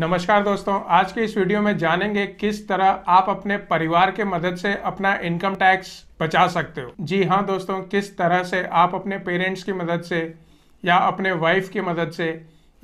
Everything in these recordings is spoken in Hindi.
नमस्कार दोस्तों आज के इस वीडियो में जानेंगे किस तरह आप अपने परिवार के मदद से अपना इनकम टैक्स बचा सकते हो जी हाँ दोस्तों किस तरह से आप अपने पेरेंट्स की मदद से या अपने वाइफ की मदद से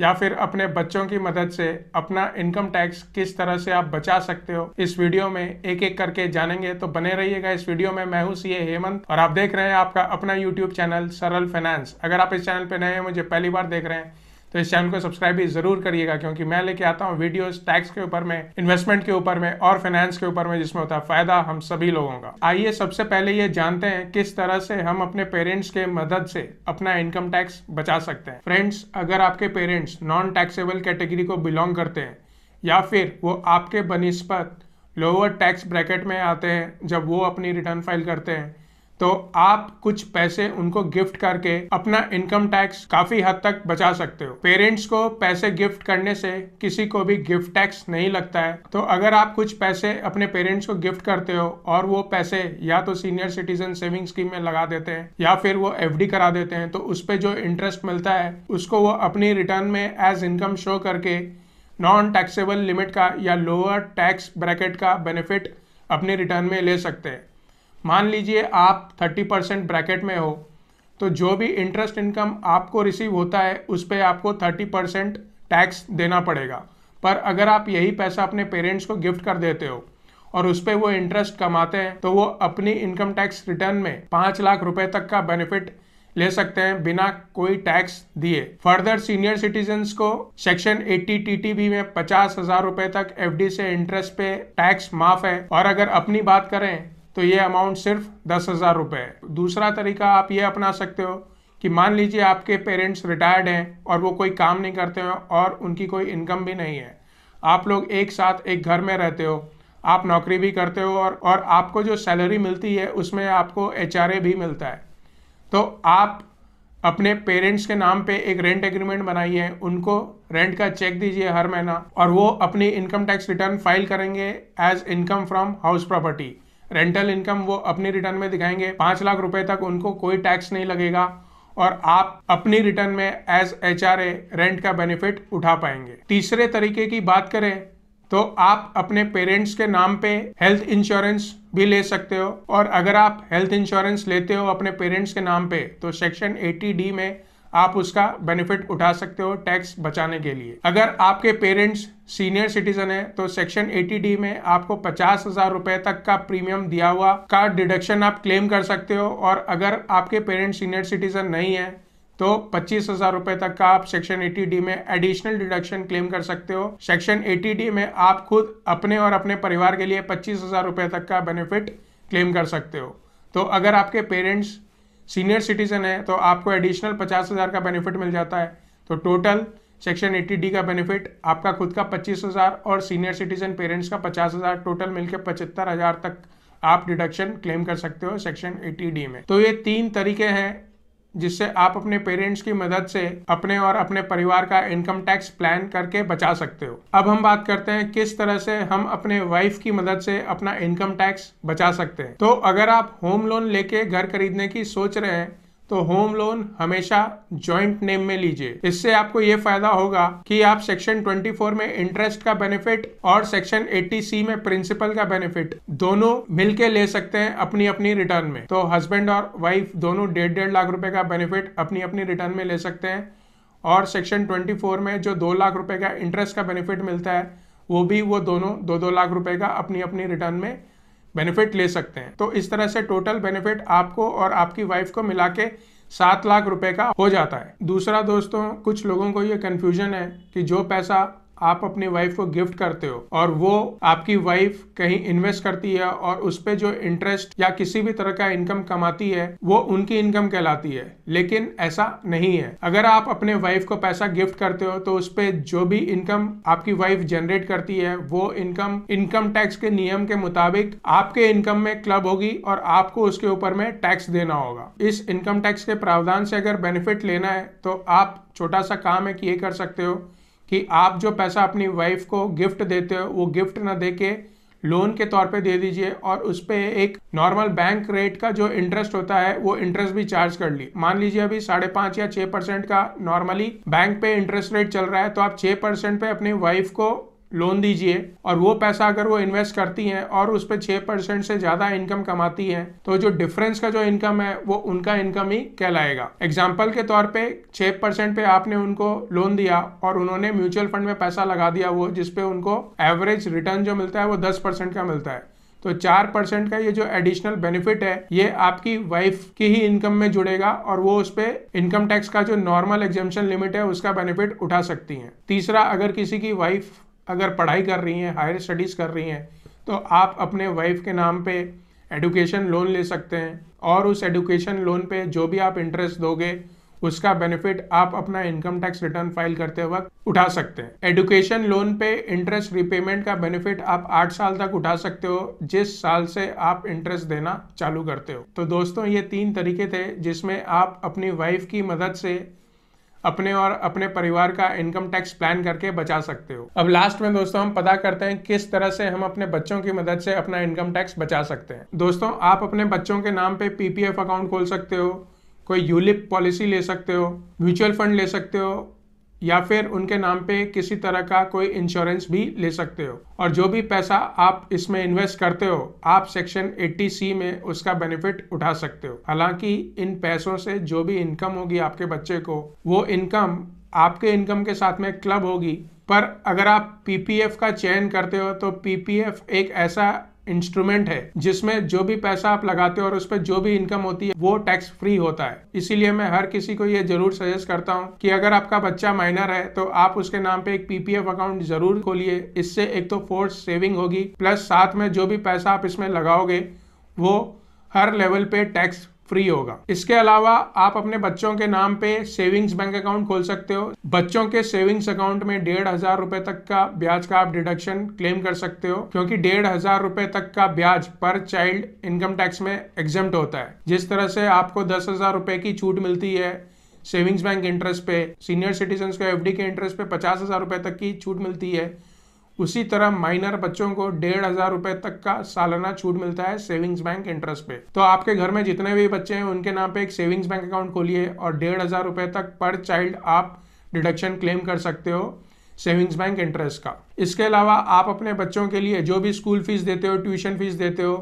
या फिर अपने बच्चों की मदद से अपना इनकम टैक्स किस तरह से आप बचा सकते हो इस वीडियो में एक एक करके जानेंगे तो बने रहिएगा इस वीडियो में मैं हूं सीए हेमंत और आप देख रहे हैं आपका अपना यूट्यूब चैनल सरल फाइनेंस अगर आप इस चैनल पर नए हैं मुझे पहली बार देख रहे हैं तो इस चैनल को सब्सक्राइब भी जरूर करिएगा क्योंकि मैं लेके आता हूँ वीडियोस टैक्स के ऊपर में इन्वेस्टमेंट के ऊपर में और फाइनेंस के ऊपर में जिसमें होता है फायदा हम सभी लोगों का आइए सबसे पहले ये जानते हैं किस तरह से हम अपने पेरेंट्स के मदद से अपना इनकम टैक्स बचा सकते हैं फ्रेंड्स अगर आपके पेरेंट्स नॉन टैक्सेबल कैटेगरी को बिलोंग करते हैं या फिर वो आपके बनिस्पत लोअर टैक्स ब्रैकेट में आते हैं जब वो अपनी रिटर्न फाइल करते हैं तो आप कुछ पैसे उनको गिफ्ट करके अपना इनकम टैक्स काफी हद तक बचा सकते हो पेरेंट्स को पैसे गिफ्ट करने से किसी को भी गिफ्ट टैक्स नहीं लगता है तो अगर आप कुछ पैसे अपने पेरेंट्स को गिफ्ट करते हो और वो पैसे या तो सीनियर सिटीजन सेविंग स्कीम में लगा देते हैं या फिर वो एफ करा देते हैं तो उस पर जो इंटरेस्ट मिलता है उसको वो अपनी रिटर्न में एज इनकम शो करके नॉन टैक्सेबल लिमिट का या लोअर टैक्स ब्रैकेट का बेनिफिट अपने रिटर्न में ले सकते हैं मान लीजिए आप थर्टी परसेंट ब्रैकेट में हो तो जो भी इंटरेस्ट इनकम आपको रिसीव होता है उस पर आपको थर्टी परसेंट टैक्स देना पड़ेगा पर अगर आप यही पैसा अपने पेरेंट्स को गिफ्ट कर देते हो और उस पर वो इंटरेस्ट कमाते हैं तो वो अपनी इनकम टैक्स रिटर्न में पाँच लाख रुपए तक का बेनिफिट ले सकते हैं बिना कोई टैक्स दिए फर्दर सीनियर सिटीजन्स को section eighty T T B में पचास हजार रुपए तक एफडी से इंटरेस्ट पे टैक्स माफ है और अगर अपनी बात करें तो ये अमाउंट सिर्फ दस हज़ार रुपये है दूसरा तरीका आप ये अपना सकते हो कि मान लीजिए आपके पेरेंट्स रिटायर्ड हैं और वो कोई काम नहीं करते हैं और उनकी कोई इनकम भी नहीं है आप लोग एक साथ एक घर में रहते हो आप नौकरी भी करते हो और और आपको जो सैलरी मिलती है उसमें आपको एच भी मिलता है तो आप अपने पेरेंट्स के नाम पे एक रेंट एग्रीमेंट बनाइए उनको रेंट का चेक दीजिए हर महीना और वो अपनी इनकम टैक्स रिटर्न फाइल करेंगे as income from house property rental income वो अपने रिटर्न में दिखाएंगे पांच लाख रुपए तक उनको कोई टैक्स नहीं लगेगा और आप अपनी रिटर्न में एज एच रेंट का बेनिफिट उठा पाएंगे तीसरे तरीके की बात करें तो आप अपने पेरेंट्स के नाम पे हेल्थ इंश्योरेंस भी ले सकते हो और अगर आप हेल्थ इंश्योरेंस लेते हो अपने पेरेंट्स के नाम पे तो सेक्शन 80 डी में आप उसका बेनिफिट उठा सकते हो टैक्स बचाने के लिए अगर आपके पेरेंट्स सीनियर सिटीजन है तो सेक्शन 80 डी में आपको पचास हजार रुपए तक का प्रीमियम दिया हुआ का डिडक्शन आप क्लेम कर सकते हो और अगर आपके पेरेंट्स सीनियर सिटीजन नहीं है तो पच्चीस हजार रुपए तक का आप सेक्शन 80 डी में एडिशनल डिडक्शन क्लेम कर सकते हो सेक्शन 80 डी में आप खुद अपने और अपने परिवार के लिए पच्चीस हजार रुपए तक का बेनिफिट क्लेम कर सकते हो तो अगर आपके पेरेंट्स सीनियर सिटीजन है तो आपको एडिशनल पचास हज़ार का बेनिफिट मिल जाता है तो टोटल सेक्शन एट्टी डी का बेनिफिट आपका खुद का पच्चीस हज़ार और सीनियर सिटीजन पेरेंट्स का पचास हज़ार टोटल मिलकर पचहत्तर हज़ार तक आप डिडक्शन क्लेम कर सकते हो सेक्शन एट्टी डी में तो ये तीन तरीके हैं जिससे आप अपने पेरेंट्स की मदद से अपने और अपने परिवार का इनकम टैक्स प्लान करके बचा सकते हो अब हम बात करते हैं किस तरह से हम अपने वाइफ की मदद से अपना इनकम टैक्स बचा सकते हैं तो अगर आप होम लोन लेके घर खरीदने की सोच रहे हैं तो होम लोन हमेशा जॉइंट नेम में लीजिए इससे आपको ये फायदा होगा कि आप सेक्शन 24 में इंटरेस्ट का बेनिफिट और सेक्शन 80 सी में प्रिंसिपल का बेनिफिट दोनों मिलके ले सकते हैं अपनी अपनी रिटर्न में तो हस्बैंड और वाइफ दोनों डेढ़ डेढ़ लाख रुपए का बेनिफिट अपनी अपनी रिटर्न में ले सकते हैं और सेक्शन ट्वेंटी में जो दो लाख रुपए का इंटरेस्ट का बेनिफिट मिलता है वो भी वो दोनों दो दो लाख रुपए का अपनी अपनी रिटर्न में बेनिफिट ले सकते हैं तो इस तरह से टोटल बेनिफिट आपको और आपकी वाइफ को मिला के सात लाख रुपए का हो जाता है दूसरा दोस्तों कुछ लोगों को ये कन्फ्यूजन है कि जो पैसा आप अपनी वाइफ को गिफ्ट करते हो और वो आपकी वाइफ कहीं इन्वेस्ट करती है और उस पर जो इंटरेस्ट या किसी भी तरह का इनकम कमाती है वो उनकी इनकम कहलाती है लेकिन ऐसा नहीं है अगर आप अपने वाइफ को पैसा गिफ्ट करते हो तो उस पर जो भी इनकम आपकी वाइफ जनरेट करती है वो इनकम इनकम टैक्स के नियम के मुताबिक आपके इनकम में क्लब होगी और आपको उसके ऊपर में टैक्स देना होगा इस इनकम टैक्स के प्रावधान से अगर बेनिफिट लेना है तो आप छोटा सा काम है कि ये कर सकते हो कि आप जो पैसा अपनी वाइफ को गिफ्ट देते हो वो गिफ्ट ना दे के लोन के तौर पे दे दीजिए और उस पर एक नॉर्मल बैंक रेट का जो इंटरेस्ट होता है वो इंटरेस्ट भी चार्ज कर ली मान लीजिए अभी साढ़े पांच या छह परसेंट का नॉर्मली बैंक पे इंटरेस्ट रेट चल रहा है तो आप छह परसेंट पे अपनी वाइफ को लोन दीजिए और वो पैसा अगर वो इन्वेस्ट करती हैं और उस पर छः परसेंट से ज़्यादा इनकम कमाती हैं तो जो डिफरेंस का जो इनकम है वो उनका इनकम ही कहलाएगा एग्जाम्पल के तौर पे छः परसेंट पे आपने उनको लोन दिया और उन्होंने म्यूचुअल फंड में पैसा लगा दिया वो जिसपे उनको एवरेज रिटर्न जो मिलता है वो दस परसेंट का मिलता है तो चार परसेंट का ये जो एडिशनल बेनिफिट है ये आपकी वाइफ की ही इनकम में जुड़ेगा और वो उस पर इनकम टैक्स का जो नॉर्मल एग्जामेशन लिमिट है उसका बेनिफिट उठा सकती हैं तीसरा अगर किसी की वाइफ अगर पढ़ाई कर रही हैं हायर स्टडीज़ कर रही हैं तो आप अपने वाइफ के नाम पे एडुकेशन लोन ले सकते हैं और उस एडुकेशन लोन पे जो भी आप इंटरेस्ट दोगे उसका बेनिफिट आप अपना इनकम टैक्स रिटर्न फाइल करते वक्त उठा सकते हैं एडुकेशन लोन पे इंटरेस्ट रिपेमेंट का बेनिफिट आप आठ साल तक उठा सकते हो जिस साल से आप इंटरेस्ट देना चालू करते हो तो दोस्तों ये तीन तरीके थे जिसमें आप अपनी वाइफ की मदद से अपने और अपने परिवार का इनकम टैक्स प्लान करके बचा सकते हो अब लास्ट में दोस्तों हम पता करते हैं किस तरह से हम अपने बच्चों की मदद से अपना इनकम टैक्स बचा सकते हैं दोस्तों आप अपने बच्चों के नाम पे पीपीएफ अकाउंट खोल सकते हो कोई यूलिप पॉलिसी ले सकते हो म्यूचुअल फंड ले सकते हो या फिर उनके नाम पे किसी तरह का कोई इंश्योरेंस भी ले सकते हो और जो भी पैसा आप इसमें इन्वेस्ट करते हो आप सेक्शन 80 सी में उसका बेनिफिट उठा सकते हो हालांकि इन पैसों से जो भी इनकम होगी आपके बच्चे को वो इनकम आपके इनकम के साथ में क्लब होगी पर अगर आप पीपीएफ का चयन करते हो तो पीपीएफ एक ऐसा इंस्ट्रूमेंट है जिसमें जो भी पैसा आप लगाते हो और उस पर जो भी इनकम होती है वो टैक्स फ्री होता है इसीलिए मैं हर किसी को ये जरूर सजेस्ट करता हूँ कि अगर आपका बच्चा माइनर है तो आप उसके नाम पे एक पीपीएफ अकाउंट जरूर खोलिए इससे एक तो फोर्स सेविंग होगी प्लस साथ में जो भी पैसा आप इसमें लगाओगे वो हर लेवल पे टैक्स फ्री होगा इसके अलावा आप अपने बच्चों के नाम पे सेविंग्स बैंक अकाउंट खोल सकते हो बच्चों के सेविंग्स अकाउंट में डेढ़ हजार रुपए तक का ब्याज का आप डिडक्शन क्लेम कर सकते हो क्योंकि डेढ़ हजार रुपए तक का ब्याज पर चाइल्ड इनकम टैक्स में एग्जाम होता है जिस तरह से आपको दस हजार रुपए की छूट मिलती है सेविंग्स बैंक इंटरेस्ट पे सीनियर सिटीजन को एफडी के इंटरेस्ट पे पचास हजार रुपए तक की छूट मिलती है उसी तरह माइनर बच्चों को डेढ़ हजार रुपए तक का सालाना छूट मिलता है सेविंग्स बैंक इंटरेस्ट पे तो आपके घर में जितने भी बच्चे हैं उनके नाम पे एक सेविंग्स बैंक अकाउंट खोलिए और डेढ़ हजार रुपए तक पर चाइल्ड आप डिडक्शन क्लेम कर सकते हो सेविंग्स बैंक इंटरेस्ट का इसके अलावा आप अपने बच्चों के लिए जो भी स्कूल फीस देते हो ट्यूशन फीस देते हो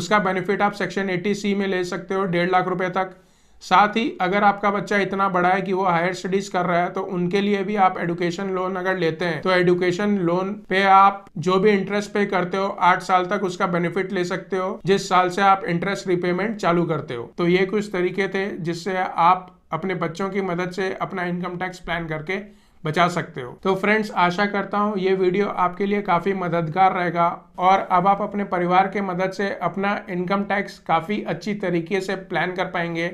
उसका बेनिफिट आप सेक्शन एटी सी में ले सकते हो डेढ़ लाख रुपये तक साथ ही अगर आपका बच्चा इतना बड़ा है कि वो हायर स्टडीज कर रहा है तो उनके लिए भी आप एडुकेशन लोन अगर लेते हैं तो एडुकेशन लोन पे आप जो भी इंटरेस्ट पे करते हो आठ साल तक उसका बेनिफिट ले सकते हो जिस साल से आप इंटरेस्ट रिपेमेंट चालू करते हो तो ये कुछ तरीके थे जिससे आप अपने बच्चों की मदद से अपना इनकम टैक्स प्लान करके बचा सकते हो तो फ्रेंड्स आशा करता हूँ ये वीडियो आपके लिए काफ़ी मददगार रहेगा और अब आप अपने परिवार के मदद से अपना इनकम टैक्स काफ़ी अच्छी तरीके से प्लान कर पाएंगे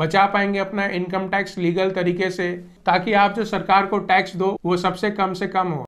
बचा पाएंगे अपना इनकम टैक्स लीगल तरीके से ताकि आप जो सरकार को टैक्स दो वो सबसे कम से कम हो